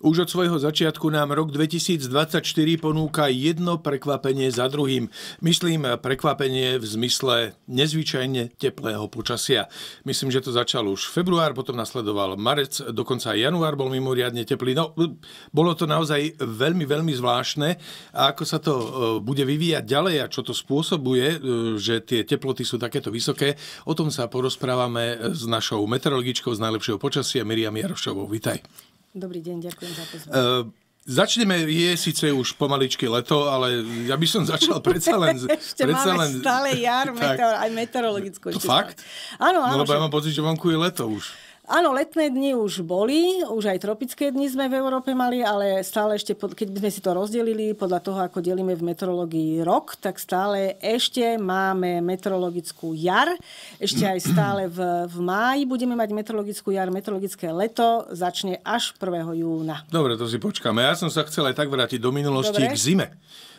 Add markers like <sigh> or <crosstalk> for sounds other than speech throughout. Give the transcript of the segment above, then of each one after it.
Už od svojho začiatku nám rok 2024 ponúka jedno prekvapenie za druhým. Myslím prekvapenie v zmysle nezvyčajne teplého počasia. Myslím, že to začal už február, potom nasledoval marec, dokonca aj január bol mimoriadne teplý. No, bolo to naozaj veľmi, veľmi zvláštne. A ako sa to e, bude vyvíjať ďalej a čo to spôsobuje, e, že tie teploty sú takéto vysoké, o tom sa porozprávame s našou meteorologičkou z najlepšieho počasia Miriam Jarošovou. Vitaj. Dobrý deň, ďakujem za pozornosť. Uh, ehm, Začneme, je síce už pomaličky leto, ale ja by som začal <laughs> predsa len... ešte predsa máme len, stále jar, <laughs> meteor, aj meteorologickú. Fakt? Áno, áno. No, lebo že... ja mám pocit, že vonku je leto už. Áno, letné dni už boli, už aj tropické dni sme v Európe mali, ale stále ešte, keď by sme si to rozdelili podľa toho, ako delíme v meteorológii rok, tak stále ešte máme meteorologickú jar, ešte aj stále v, v máji budeme mať meteorologickú jar, meteorologické leto začne až 1. júna. Dobre, to si počkáme. Ja som sa chcel aj tak vrátiť do minulosti Dobre. k zime.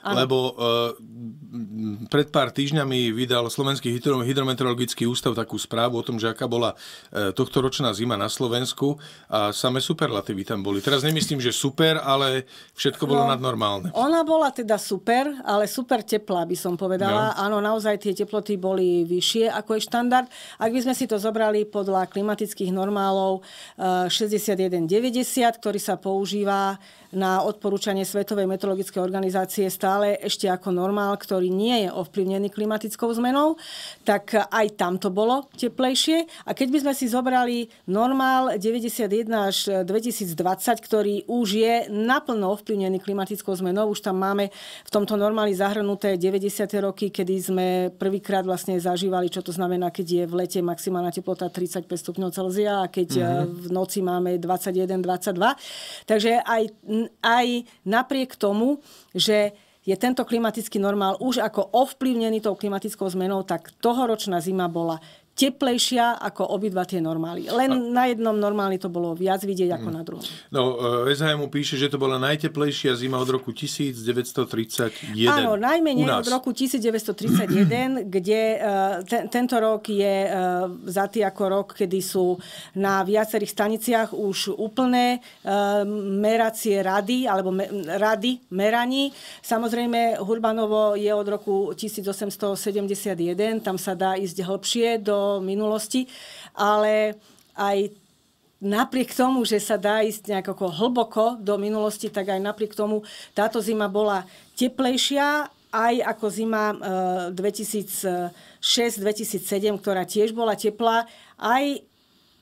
Ano. Lebo e, pred pár týždňami vydal Slovenský hydrometeorologický ústav takú správu o tom, že aká bola eh, tohto ročná zima na Slovensku a same superlatívy tam boli. Teraz nemyslím, že super, ale všetko bolo no, nadnormálne. Ona bola teda super, ale super teplá by som povedala. No. Áno, naozaj tie teploty boli vyššie ako je štandard. Ak by sme si to zobrali podľa klimatických normálov uh, eh, 6190, ktorý sa používa na odporúčanie Svetovej meteorologickej organizácie stále stále ešte ako normál, ktorý nie je ovplyvnený klimatickou zmenou, tak aj tam to bolo teplejšie. A keď by sme si zobrali normál 91 až 2020, ktorý už je naplno ovplyvnený klimatickou zmenou, už tam máme v tomto normáli zahrnuté 90. roky, kedy sme prvýkrát vlastne zažívali, čo to znamená, keď je v lete maximálna teplota 35 stupňov Celzia a keď mm-hmm. v noci máme 21, 22. Takže aj, aj napriek tomu, že je tento klimatický normál už ako ovplyvnený tou klimatickou zmenou, tak tohoročná zima bola teplejšia ako obidva tie normály. Len a... na jednom normálne to bolo viac vidieť ako mm. na druhom. No, eh, SHM mu píše, že to bola najteplejšia zima od roku 1931. Áno, najmenej od roku 1931, <clears throat> kde eh, ten, tento rok je eh, zatý ako rok, kedy sú na viacerých staniciach už úplné meracie rady, alebo me, rady meraní. Samozrejme, Hurbanovo je od roku 1871, tam sa dá ísť hlbšie do do minulosti, ale aj napriek tomu, že sa dá ísť nejako hlboko do minulosti, tak aj napriek tomu táto zima bola teplejšia aj ako zima 2006-2007, e, ktorá tiež bola teplá, aj,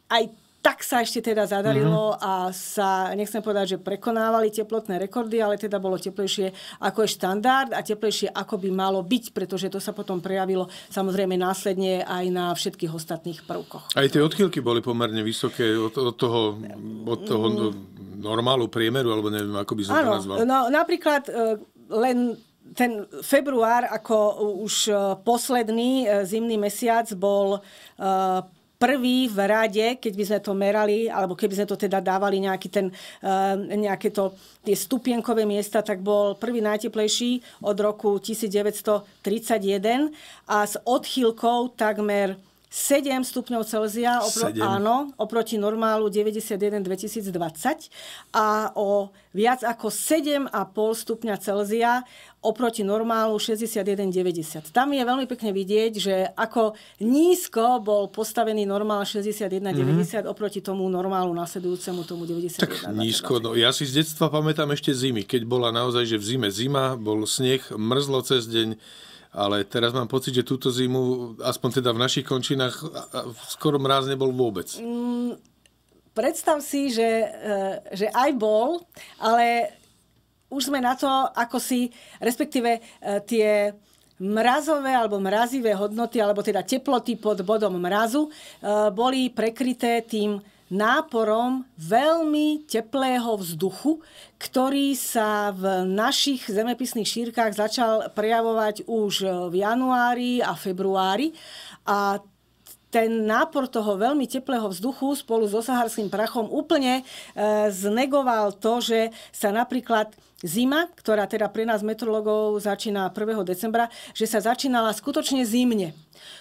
aj tak sa ešte teda zadarilo mm-hmm. a sa, nechcem povedať, že prekonávali teplotné rekordy, ale teda bolo teplejšie ako je štandard a teplejšie ako by malo byť, pretože to sa potom prejavilo samozrejme následne aj na všetkých ostatných prvkoch. Aj tie odchýlky boli pomerne vysoké od, od toho, od toho mm-hmm. normálu priemeru, alebo neviem, ako by som ano, to nazval. No napríklad e, len ten február ako už e, posledný e, zimný mesiac bol prvý v rade, keď by sme to merali, alebo keby sme to teda dávali nejaký ten, eh, nejaké to, tie stupienkové miesta, tak bol prvý najteplejší od roku 1931 a s odchýlkou takmer 7 stupňov Celzia, opro- 7. áno, oproti normálu 91-2020 a o viac ako 7,5 stupňa Celzia oproti normálu 61-90. Tam je veľmi pekne vidieť, že ako nízko bol postavený normál 61-90 mm-hmm. oproti tomu normálu nasledujúcemu tomu 91 Tak 20. nízko, no ja si z detstva pamätám ešte zimy, keď bola naozaj, že v zime zima, bol sneh, mrzlo cez deň, ale teraz mám pocit, že túto zimu, aspoň teda v našich končinách, skoro mráz nebol vôbec. Mm, predstav si, že, eh, že aj bol, ale už sme na to, ako si, respektíve eh, tie mrazové alebo mrazivé hodnoty, alebo teda teploty pod bodom mrazu, eh, boli prekryté tým náporom veľmi teplého vzduchu, ktorý sa v našich zemepisných šírkach začal prejavovať už v januári a februári. A ten nápor toho veľmi teplého vzduchu spolu so osaharským prachom úplne eh, znegoval to, že sa napríklad zima, ktorá teda pre nás metrologov začína 1. decembra, že sa začínala skutočne zimne.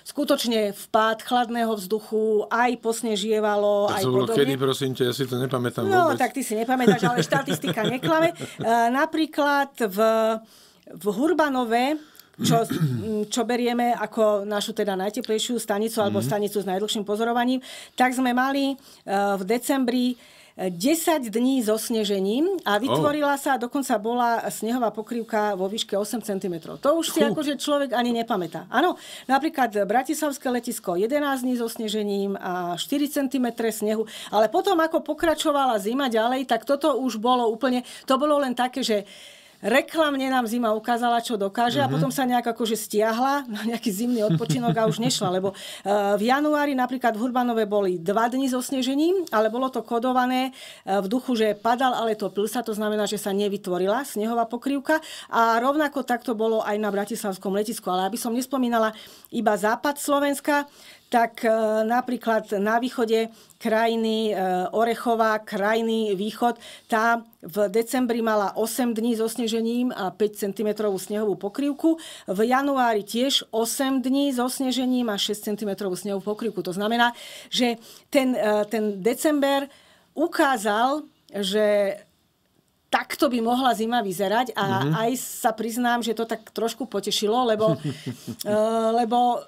Skutočne vpád chladného vzduchu, aj posnežievalo, tak aj podobne. kedy, prosím ťa, ja si to nepamätám No, vôbec. tak ty si nepamätáš, ale štatistika neklame. <laughs> E, napríklad v, v Hurbanove čo, <clears throat> čo berieme ako našu teda najteplejšiu stanicu alebo mhm. stanicu s najdlhším pozorovaním, tak sme mali e, v decembri 10 dní so snežením a oh. vytvorila oh. sa, dokonca bola snehová pokrývka vo výške 8 cm. To už si akože človek ani nepamätá. Áno, napríklad Bratislavské letisko 11 dní so snežením a 4 cm snehu, ale potom ako pokračovala zima ďalej, tak toto už bolo úplne, to bolo len také, že reklamne nám zima ukázala, čo dokáže uh-huh. a mhm. potom sa nejak akože stiahla na nejaký zimný odpočinok a už nešla, lebo e, v januári napríklad v Hurbanove boli dva dni so snežením, ale bolo to kodované e, v duchu, že padal, ale to plsa, to znamená, že sa nevytvorila snehová pokrývka a rovnako takto bolo aj na Bratislavskom letisku, ale aby som nespomínala iba západ Slovenska, tak e, napríklad na východe krajiny e, Orechová, krajiny Východ, tá v decembri mala 8 dní so snežením a 5 cm snehovú pokrývku. V januári tiež 8 dní so snežením a 6 cm snehovú pokrývku. To znamená, že ten, e, ten december ukázal, že takto by mohla zima vyzerať a mm-hmm. aj sa priznám, že to tak trošku potešilo, lebo, <laughs> lebo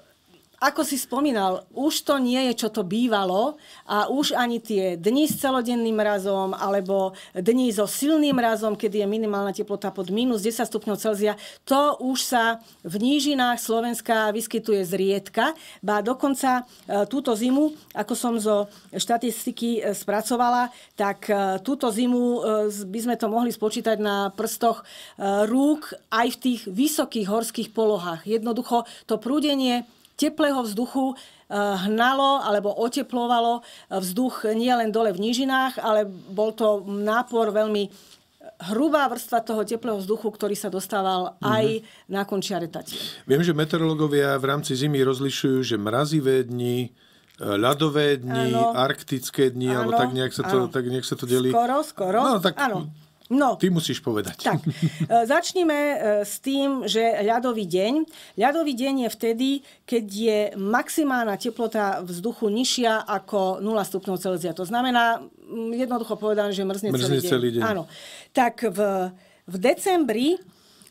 ako si spomínal, už to nie je, čo to bývalo a už ani tie dni s celodenným mrazom alebo dni so silným mrazom, kedy je minimálna teplota pod minus 10 stupňov Celzia, to už sa v nížinách Slovenska vyskytuje zriedka. Ba dokonca e, túto zimu, ako som zo štatistiky e, spracovala, tak e, túto zimu by sme to mohli spočítať na prstoch rúk aj v tých vysokých horských polohách. Jednoducho to prúdenie teplého vzduchu eh, hnalo alebo oteplovalo eh, vzduch nielen dole v nížinách, ale bol to nápor veľmi hrubá vrstva toho teplého vzduchu, ktorý sa dostával mhm. aj mm-hmm. na končiare tatie. Viem, že meteorológovia v rámci zimy rozlišujú, že mrazivé dni, eh, ľadové dni, ano. arktické dni, ano. alebo tak nejak sa to, tak nejak sa to delí. Skoro, skoro. No, tak ano. No, Ty musíš povedať. Tak, <laughs> e, začnime e, s tým, že ľadový deň. Ľadový deň je vtedy, keď je maximálna teplota vzduchu nižšia ako 0 stupňov Celzia. To znamená, jednoducho povedané, že mrzne, mrzne celý, deň. celý deň. Áno. Tak v, v decembri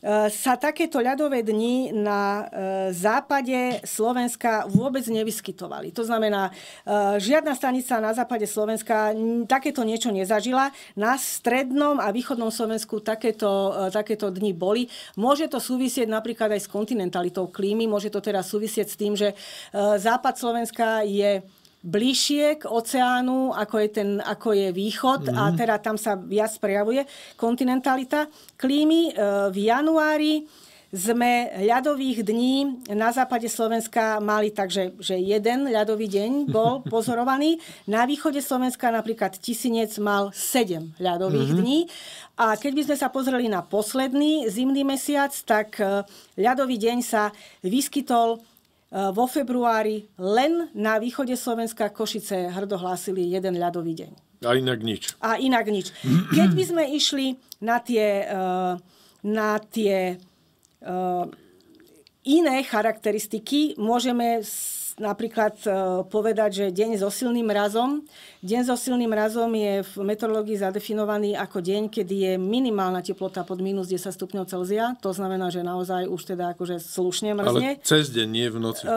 E, sa takéto ľadové dni na e, západe Slovenska vôbec nevyskytovali. To znamená, e, žiadna stanica na západe Slovenska takéto niečo nezažila. Na strednom a východnom Slovensku takéto, takéto dni boli. Môže to súvisieť napríklad aj s kontinentalitou klímy, môže to teraz súvisieť s tým, že západ Slovenska je bližšie k oceánu, ako je, ten, ako je východ mm a mhm. teda tam sa viac prejavuje kontinentalita klímy. E, v januári sme ľadových dní na západe Slovenska mali takže že jeden ľadový deň bol <laughs> pozorovaný. Na východe Slovenska napríklad Tisinec mal sedem ľadových mm-hmm. dní. A keď by sme sa pozreli na posledný zimný mesiac, tak e, ľadový deň sa vyskytol Eh, vo februári len na východe Slovenska Košice hrdohlásili jeden ľadový deň. A inak nič. A inak nič. <clears throat> Keď by sme išli na tie, eh, na tie eh, iné charakteristiky, môžeme napríklad e, povedať, že deň so silným razom. Deň so silným razom je v meteorológii zadefinovaný ako deň, kedy je minimálna teplota pod minus 10 stupňov Celzia. To znamená, že naozaj už teda akože slušne mrzne. Ale cez deň, nie v noci. E,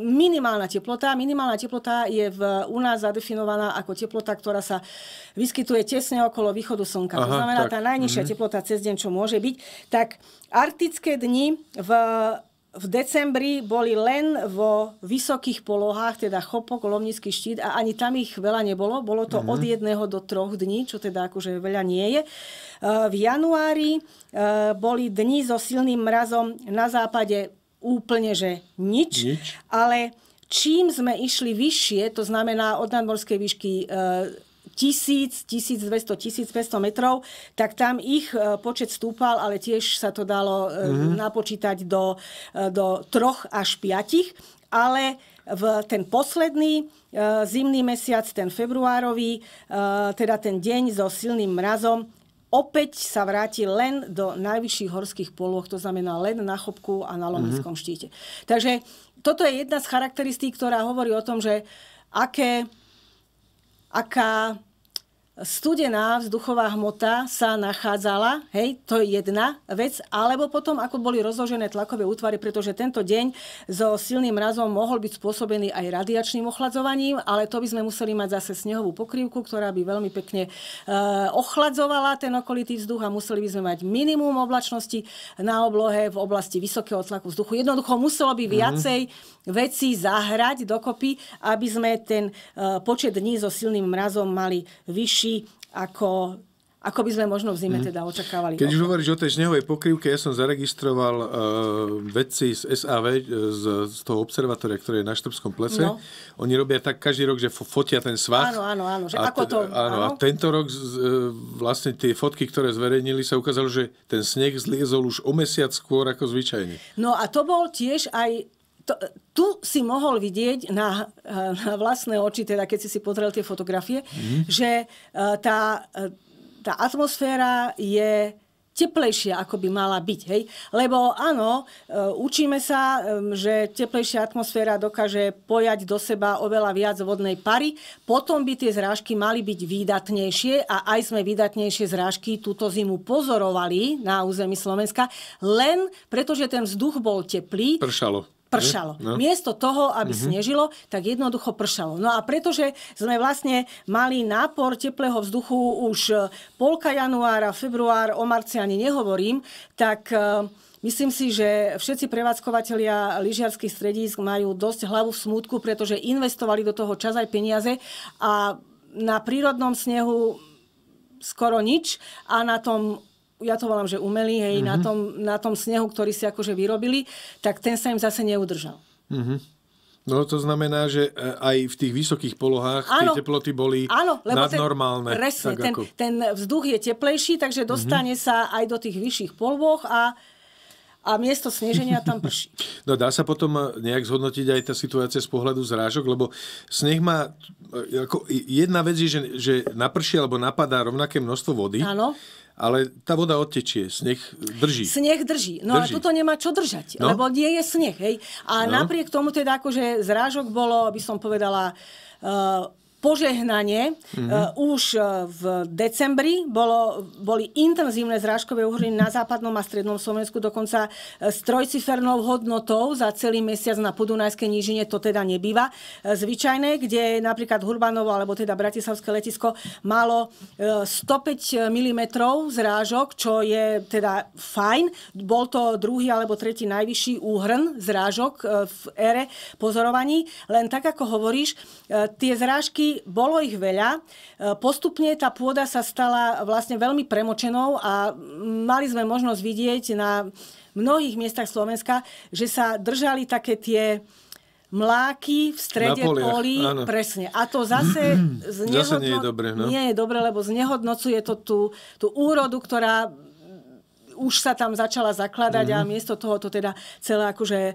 minimálna teplota. Minimálna teplota je v, u nás zadefinovaná ako teplota, ktorá sa vyskytuje tesne okolo východu slnka. Aha, to znamená tak. tá najnižšia mm-hmm. teplota cez deň, čo môže byť. Tak arktické dni v v decembri boli len vo vysokých polohách, teda chopok, lomnický štít a ani tam ich veľa nebolo. Bolo to mm-hmm. od jedného do troch dní, čo teda akože veľa nie je. E, v januári e, boli dni so silným mrazom na západe úplne, že nič. nič. Ale čím sme išli vyššie, to znamená od nadmorskej výšky e, 1000, 1200, 1500 metrov, tak tam ich e, počet stúpal, ale tiež sa to dalo mm-hmm. napočítať do, e, do 3 až 5. Ale v ten posledný zimný mesiac, ten februárový, teda ten deň so silným mrazom, opäť sa vráti len do najvyšších horských polôch, to znamená len na chopku a na mhm. lomickom mm-hmm. štíte. Takže toto je jedna z charakteristík, ktorá hovorí o tom, že aké acá studená vzduchová hmota sa nachádzala, hej, to je jedna vec, alebo potom, ako boli rozložené tlakové útvary, pretože tento deň so silným mrazom mohol byť spôsobený aj radiačným ochladzovaním, ale to by sme museli mať zase snehovú pokrývku, ktorá by veľmi pekne e, ochladzovala ten okolitý vzduch a museli by sme mať minimum oblačnosti na oblohe v oblasti vysokého tlaku vzduchu. Jednoducho muselo by mhm. viacej veci zahrať dokopy, aby sme ten e, počet dní so silným mrazom mali vyšší väčší, ako ako by sme možno v zime mm. teda očakávali. Keď už hovoríš o tej snehovej pokrývke, ja som zaregistroval uh, vedci z SAV, e, z, z toho observatória, ktoré je na Štrbskom plese. No. Oni robia tak každý rok, že fotia ten svach. Áno, áno, áno. Že a, ako to, áno, áno. a tento rok z, e, vlastne tie fotky, ktoré zverejnili, sa ukázalo, že ten sneh zliezol už o mesiac skôr ako zvyčajne. No a to bol tiež aj to, tu si mohol vidieť na, na vlastné oči, teda keď si si pozrel tie fotografie, mm-hmm. že e, tá, e, tá atmosféra je teplejšia, ako by mala byť. Hej? Lebo áno, e, učíme sa, že teplejšia atmosféra dokáže pojať do seba oveľa viac vodnej pary, potom by tie zrážky mali byť výdatnejšie a aj sme výdatnejšie zrážky túto zimu pozorovali na území Slovenska, len pretože ten vzduch bol teplý. Pršalo pršalo. No. Miesto toho, aby mm-hmm. snežilo, tak jednoducho pršalo. No a pretože sme vlastne mali nápor teplého vzduchu už e, polka januára, február, o marci ani nehovorím, tak... E, myslím si, že všetci prevádzkovateľia lyžiarských stredísk majú dosť hlavu v smutku, pretože investovali do toho čas aj peniaze a na prírodnom snehu skoro nič a na tom ja to volám, že umelý hej, mm-hmm. na, mhm. tom, na tom snehu, ktorý si akože vyrobili, tak ten sa im zase neudržal. Mm-hmm. No to znamená, že e, aj v tých vysokých polohách ano, tie teploty boli ano, lebo nadnormálne. Ten, presne, ten, ten vzduch je teplejší, takže dostane mm-hmm. sa aj do tých vyšších polôch a a miesto sneženia tam prší. <laughs> No dá sa potom eh, nejak zhodnotiť aj tá situácia z pohľadu zrážok, lebo sneh má, eh, ako jedna vec je, že, že naprší alebo napadá rovnaké množstvo vody. Áno ale tá voda odtečie, sneh drží. Sneh drží, no drží. a toto nemá čo držať, no? lebo nie je sneh, hej. A no? napriek tomu teda akože zrážok bolo, by som povedala, uh, požehnanie. Mm-hmm. Uh, už eh, v decembri bolo, boli intenzívne zrážkové uhliny na západnom a strednom Slovensku, dokonca eh, s trojcifernou hodnotou za celý mesiac na Podunajskej nížine to teda nebýva zvyčajné, kde napríklad Hurbanovo alebo teda Bratislavské letisko malo 105 mm zrážok, čo je teda fajn. Bol to druhý alebo tretí najvyšší úhrn zrážok v ére pozorovaní. Len tak, ako hovoríš, tie zrážky bolo ich veľa. E, postupne tá pôda sa stala vlastne veľmi premočenou a mali sme možnosť vidieť na mnohých miestach Slovenska, že sa držali také tie mláky v strede polí, presne. A to zase, <clears throat> znehodno... zase nie je dobre, no? nie je dobré, lebo znehodnocuje to tú, tú úrodu, ktorá už sa tam začala zakladať mm-hmm. a mhm. miesto toho to teda celé akože e,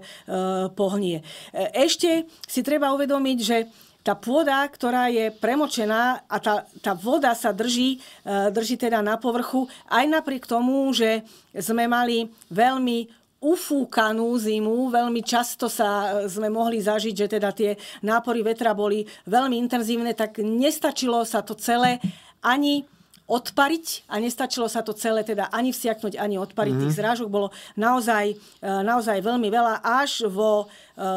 pohnie. E, ešte si treba uvedomiť, že tá pôda, ktorá je premočená a tá, tá voda sa drží, e, drží teda na povrchu, aj napriek tomu, že sme mali veľmi ufúkanú zimu. Veľmi často sa e, sme mohli zažiť, že teda tie nápory vetra boli veľmi intenzívne, tak nestačilo sa to celé ani odpariť a nestačilo sa to celé teda ani vsiaknúť, ani odpariť. Mm-hmm. Tých zrážok bolo naozaj, e, naozaj veľmi veľa. Až vo e,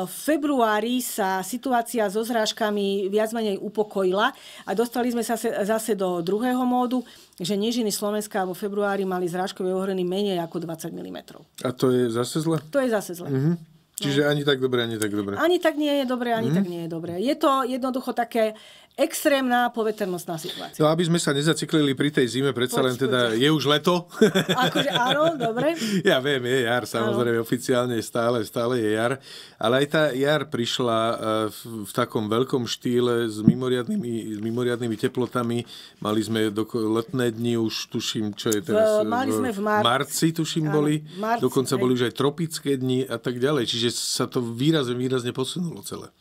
februári sa situácia so zrážkami viac menej upokojila a dostali sme sa zase do druhého módu, že nížiny Slovenska vo februári mali zrážkové ohreny menej ako 20 mm. A to je zase zle? To je zase zle. Mm-hmm. Čiže ani tak dobre, ani tak dobre. Ani tak nie je dobre, ani mm. tak nie je dobre. Je to jednoducho také extrémna poveternostná situácia. No aby sme sa nezaciklili pri tej zime, predsa len teda je už leto. <laughs> Akože áno, dobre. <laughs> Ja viem, je jar, samozrejme áno. oficiálne stále, stále je jar. Ale aj tá jar prišla eh, v, v takom veľkom štýle s mimoriadnými, s mimoriadnými teplotami. Mali sme do, letné dni už, tuším, čo je teraz. V, eh, mali v, sme v marci. marci, tuším, áno, boli. Marci, Dokonca hej. boli už aj tropické dni a tak ďalej. Čiže sa to výrazne, výrazne posunulo celé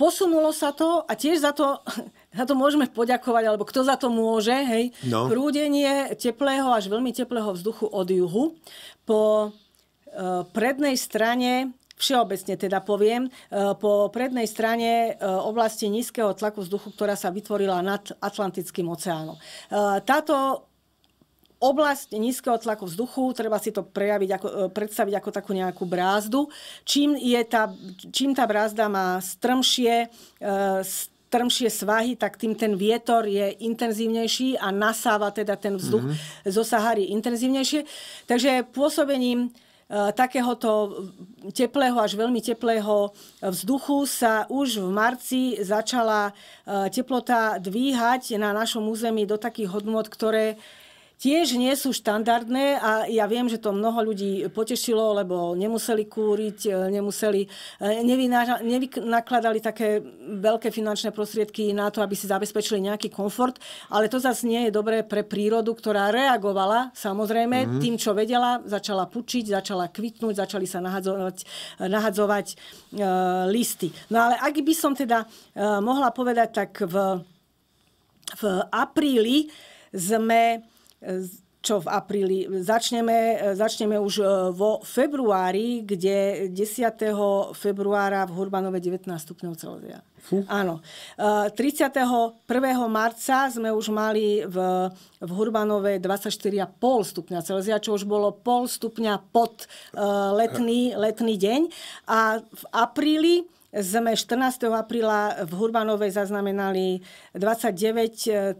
posunulo sa to a tiež za to, <laughs> za to môžeme poďakovať, alebo kto za to môže, hej, no. prúdenie teplého až veľmi teplého vzduchu od juhu po e, prednej strane všeobecne teda poviem, e, po prednej strane e, oblasti nízkeho tlaku vzduchu, ktorá sa vytvorila nad Atlantickým oceánom. E, táto oblasť nízkeho tlaku vzduchu, treba si to prejaviť ako, e, predstaviť ako takú nejakú brázdu. Čím, je tá, čím tá brázda má strmšie, e, strmšie svahy, tak tým ten vietor je intenzívnejší a nasáva teda ten vzduch mm-hmm. zo Sahary intenzívnejšie. Takže pôsobením e, takéhoto teplého až veľmi teplého vzduchu sa už v marci začala teplota dvíhať na našom území do takých hodnot, ktoré tiež nie sú štandardné a ja viem, že to mnoho ľudí potešilo, lebo nemuseli kúriť, e, nemuseli, e, nevynakladali také veľké finančné prostriedky na to, aby si zabezpečili nejaký komfort, ale to zase nie je dobré pre prírodu, ktorá reagovala samozrejme mm-hmm. tým, čo vedela, začala pučiť, začala kvitnúť, začali sa nahadzovať, nahadzovať e, listy. No ale ak by som teda e, mohla povedať, tak v, v apríli sme čo v apríli. Začneme, začneme už e, vo februári, kde 10. februára v Hurbanove 19 stupňov Celzia. Fú. Áno. 31. E, marca sme už mali v, v Hurbanove 24,5 stupňa Celzia, čo už bolo pol stupňa pod e, letný, letný deň. A v apríli sme 14. apríla v Hurbanovej zaznamenali 29,5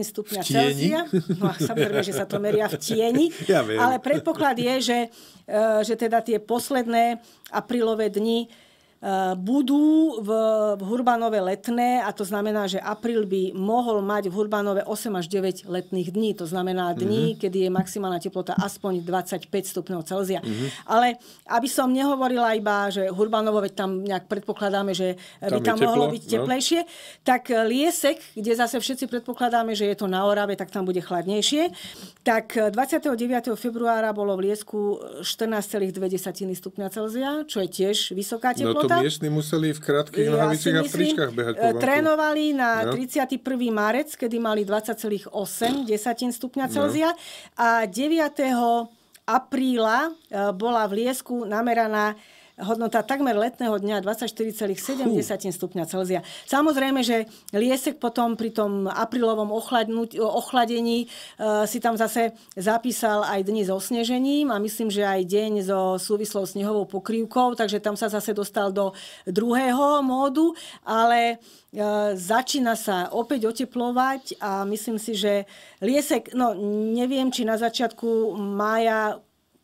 stupňa Celzia. No, samozrejme, že sa to meria v tieni. <laughs> Ja viem. ale predpoklad je, že, e, že teda tie posledné aprílové dni Eh, budú v, Hurbanove letné a to znamená, že apríl by mohol mať v Hurbanove 8 až 9 letných dní. To znamená dní, mm-hmm. kedy je maximálna teplota aspoň 25 stupňov Celzia. Mm-hmm. Ale aby som nehovorila iba, že Hurbanovo, veď tam nejak predpokladáme, že tam by tam teplo, mohlo byť no. teplejšie, no. tak eh, Liesek, kde zase všetci predpokladáme, že je to na Orave, tak tam bude chladnejšie. Tak 29. Eh, februára bolo v Liesku 14,2 stupňa Celzia, čo je tiež vysoká no, teplota. No, miestni museli v krátkych ja nohavicích a tričkách behať po e, banku. Trénovali na no. 31. marec, kedy mali 20,8 desatín stupňa no. Celzia no. a 9. apríla e, bola v Liesku nameraná hodnota takmer letného dňa 24,7 stupňa Celzia. Samozrejme, že Liesek potom pri tom aprílovom ochladení e, si tam zase zapísal aj dni so snežením a myslím, že aj deň so súvislou snehovou pokrývkou, takže tam sa zase dostal do druhého módu, ale e, začína sa opäť oteplovať a myslím si, že Liesek, no neviem, či na začiatku mája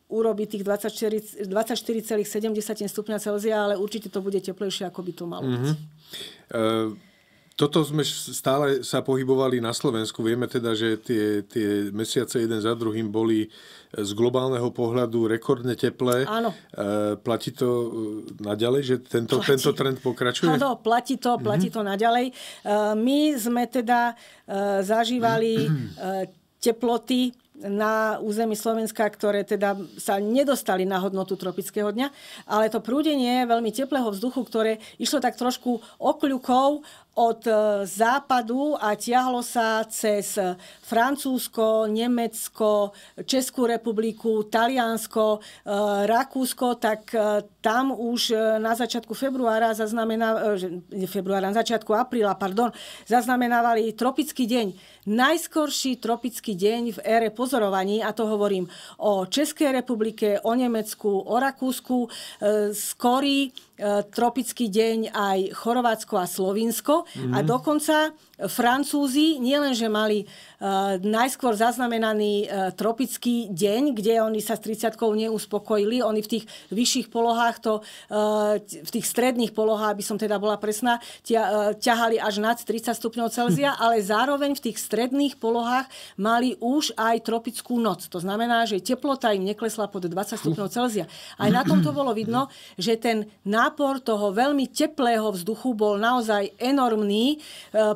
urobí tých 24,7 stupňa Celzia, ale určite to bude teplejšie, ako by to malo byť. Mm-hmm. Uh... Toto sme stále sa pohybovali na Slovensku. Vieme teda, že tie, tie mesiace jeden za druhým boli z globálneho pohľadu rekordne teplé. Áno. Uh, platí to e, naďalej, že tento, platí. tento trend pokračuje? Áno, platí to, mhm. platí mm-hmm. to naďalej. Uh, my sme teda uh, zažívali uh, teploty na území Slovenska, ktoré teda sa nedostali na hodnotu tropického dňa, ale to prúdenie veľmi teplého vzduchu, ktoré išlo tak trošku okľukou od e, západu a tiahlo sa cez Francúzsko, Nemecko, Českú republiku, Taliansko, e, Rakúsko, tak e, tam už na začiatku februára zaznamená, februára, na začiatku apríla, pardon, zaznamenávali tropický deň. Najskorší tropický deň v ére pozorovaní, a to hovorím o Českej republike, o Nemecku, o Rakúsku, skorý E, tropický deň aj Chorvátsko a Slovinsko. Mm-hmm. A mhm. dokonca Francúzi nielenže mali uh, najskôr zaznamenaný uh, tropický deň, kde oni sa s 30 neuspokojili, oni v tých vyšších polohách, to, uh, v tých stredných polohách, aby som teda bola presná, tia, uh, ťahali až nad 30 stupňov Celzia, hm. ale zároveň v tých stredných polohách mali už aj tropickú noc. To znamená, že teplota im neklesla pod 20 stupňov Celzia. Aj na tom to bolo vidno, mhm. že ten náš nápor toho veľmi teplého vzduchu bol naozaj enormný, e,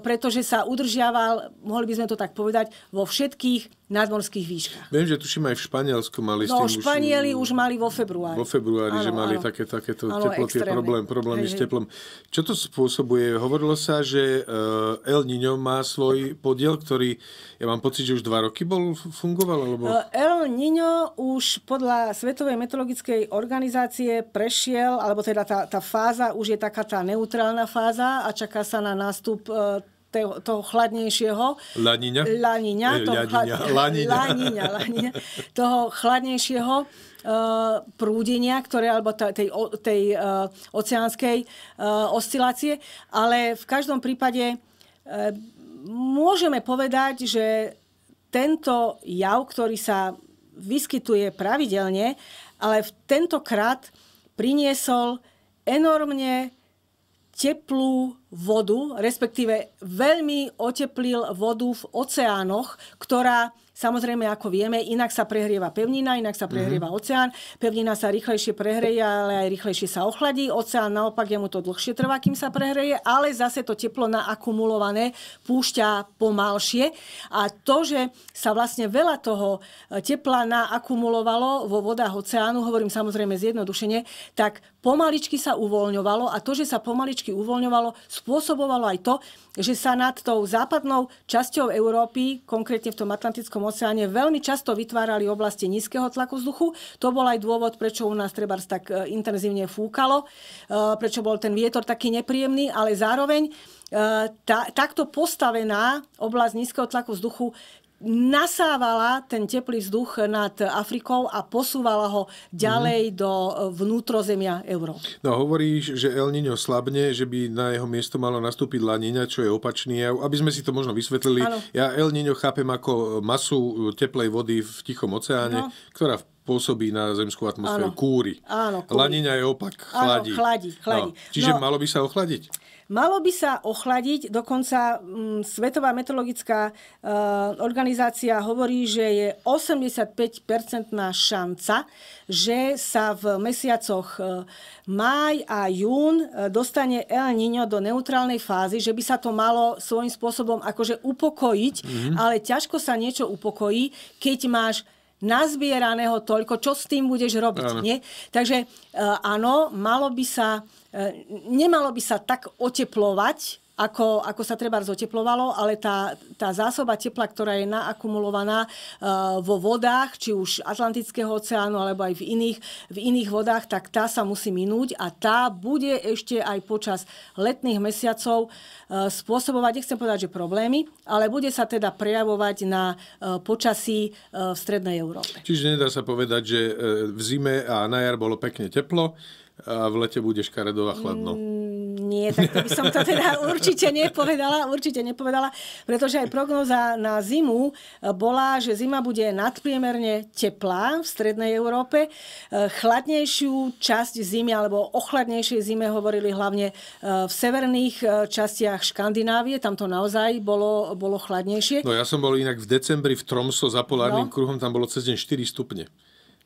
pretože sa udržiaval, mohli by sme to tak povedať, vo všetkých nadmorských výškach. Viem, že tuším aj v Španielsku mali no, s tým Španieli už, mali vo februári. Vo februári, ano, že mali ano. také, takéto ano, teploty extrémne. problém, problémy s teplom. Čo to spôsobuje? Hovorilo sa, že eh, El Niño má svoj podiel, ktorý, ja mám pocit, že už dva roky bol, fungoval? Alebo... Eh, El Niño už podľa Svetovej meteorologickej organizácie prešiel, alebo teda tá, tá fáza už je taká tá neutrálna fáza a čaká sa na nástup eh, toho, toho chladnejšieho... Laniňa? Laniňa. Eh, laniňa, laniňa. laniňa, laniňa <laughs> toho chladnejšieho eh, prúdenia, ktoré, alebo tej, tej eh, oceánskej oscilácie. Ale v každom prípade môžeme povedať, že tento jav, ktorý sa vyskytuje pravidelne, ale tentokrát priniesol enormne teplú vodu, respektíve veľmi oteplil vodu v oceánoch, ktorá Samozrejme, ako vieme, inak sa prehrieva pevnina, inak sa prehrieva mm-hmm. oceán. Pevnina sa rýchlejšie prehreje, ale aj rýchlejšie sa ochladí. Oceán naopak, jemu to dlhšie trvá, kým sa prehreje, ale zase to teplo naakumulované púšťa pomalšie. A to, že sa vlastne veľa toho e, tepla naakumulovalo vo vodách oceánu, hovorím samozrejme zjednodušene, tak pomaličky sa uvoľňovalo a to, že sa pomaličky uvoľňovalo, spôsobovalo aj to, že sa nad tou západnou časťou Európy, konkrétne v tom Atlantickom oceáne, veľmi často vytvárali oblasti nízkeho tlaku vzduchu. To bol aj dôvod, prečo u nás trebárs tak e, intenzívne fúkalo, e, prečo bol ten vietor taký nepríjemný, ale zároveň e, tá, takto postavená oblasť nízkeho tlaku vzduchu nasávala ten teplý vzduch nad Afrikou a posúvala ho ďalej mm. do e, vnútrozemia Európy. No hovoríš, že El Niño slabne, že by na jeho miesto malo nastúpiť La Niña, čo je opačný Aby sme si to možno vysvetlili, ano. ja El Niño chápem ako masu e, teplej vody v Tichom oceáne, no. ktorá pôsobí na zemskú atmosféru. Áno. Kúri. Áno, kúry. Lanina je opak. Chladí. Áno, chladí, chladí. No, čiže no, malo by sa ochladiť? Malo by sa ochladiť, dokonca m, mm, Svetová meteorologická e, organizácia hovorí, že je 85-percentná šanca, že sa v mesiacoch e, máj a jún e, dostane El Niño do neutrálnej fázy, že by sa to malo svojím spôsobom akože upokojiť, mm-hmm. ale ťažko sa niečo upokojí, keď máš nazbieraného toľko, čo s tým budeš robiť. Áno. Nie? Takže e, áno, malo by sa, e, nemalo by sa tak oteplovať ako, ako sa treba zoteplovalo, ale tá, tá zásoba tepla, ktorá je naakumulovaná eh, vo vodách, či už Atlantického oceánu, alebo aj v iných, v iných vodách, tak tá sa musí minúť a tá bude ešte aj počas letných mesiacov eh, spôsobovať, nechcem povedať, že problémy, ale bude sa teda prejavovať na eh, počasí v strednej Európe. Čiže nedá sa povedať, že v zime a na jar bolo pekne teplo a v lete bude škaredová chladno. Mm, nie, tak to by som to teda <laughs> určite nepovedala, určite nepovedala, pretože aj prognoza na zimu e, bola, že zima bude nadpriemerne teplá v strednej Európe. E, chladnejšiu časť zimy alebo o chladnejšej zime hovorili hlavne e, v severných častiach Škandinávie, tam to naozaj bolo, bolo chladnejšie. No ja som bol inak v decembri v Tromso za polárnym no. kruhom, tam bolo cez deň 4 stupne.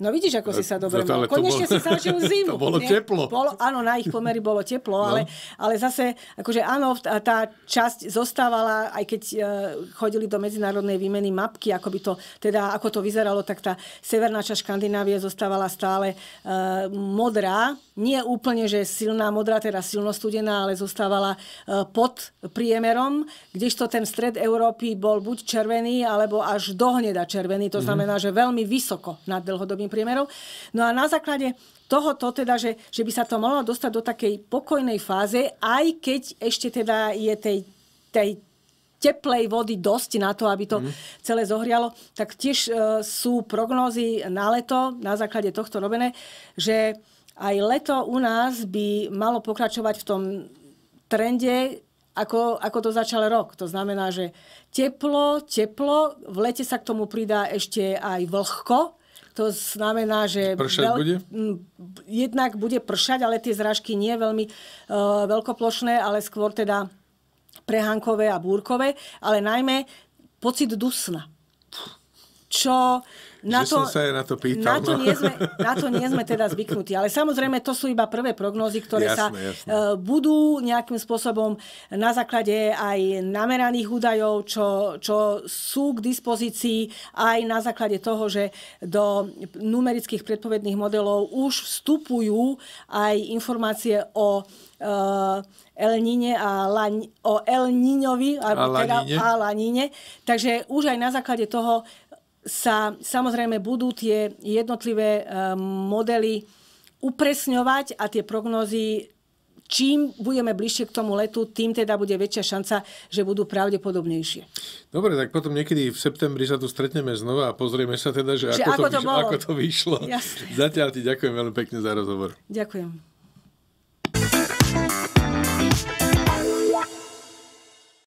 No vidíš, ako si sa dobre mal. Konečne bolo, si sa žil <laughs> zimu. To bolo teplo. Bolo, áno, na ich pomery bolo teplo, no. ale, ale zase, akože áno, tá časť zostávala, aj keď e, chodili do medzinárodnej výmeny mapky, ako by to, teda, ako to vyzeralo, tak tá severná časť Škandinávie zostávala stále uh, modrá. Nie úplne, že silná modrá, teda silno studená, ale zostávala uh, pod priemerom, kdežto ten stred Európy bol buď červený, alebo až dohneda červený. To mhm. znamená, mm-hmm. že veľmi vysoko nad dlhodobým národných priemerov. No a na základe tohoto teda, že, že by sa to malo dostať do takej pokojnej fáze, aj keď ešte teda je tej, tej teplej vody dosť na to, aby to mm. celé zohrialo, tak tiež e, sú prognózy na leto, na základe tohto robené, že aj leto u nás by malo pokračovať v tom trende, ako, ako to začal rok. To znamená, že teplo, teplo, v lete sa k tomu pridá ešte aj vlhko, to znamená, že... Pršať veľ... bude? Jednak bude pršať, ale tie zrážky nie veľmi uh, veľkoplošné, ale skôr teda prehankové a búrkové, ale najmä pocit dusna. Čo na že to, som sa aj na to pýtal. Na to, no. nie sme, na to nie sme teda zvyknutí. Ale samozrejme, to sú iba prvé prognózy, ktoré jasné, sa jasné. E, budú nejakým spôsobom na základe aj nameraných údajov, čo, čo sú k dispozícii, aj na základe toho, že do numerických predpovedných modelov už vstupujú aj informácie o e, El Nine a La, o El Niñovi, a, teda, a Lanine. Takže už aj na základe toho sa samozrejme budú tie jednotlivé eh, modely upresňovať a tie prognózy čím budeme bližšie k tomu letu, tým teda bude väčšia šanca, že budú pravdepodobnejšie. Dobre, tak potom niekedy v septembri sa tu stretneme znova a pozrieme sa teda, že, že ako, ako, to, to vyšlo, ako to vyšlo. Jasne. Zatiaľ ti ďakujem veľmi pekne za rozhovor. Ďakujem.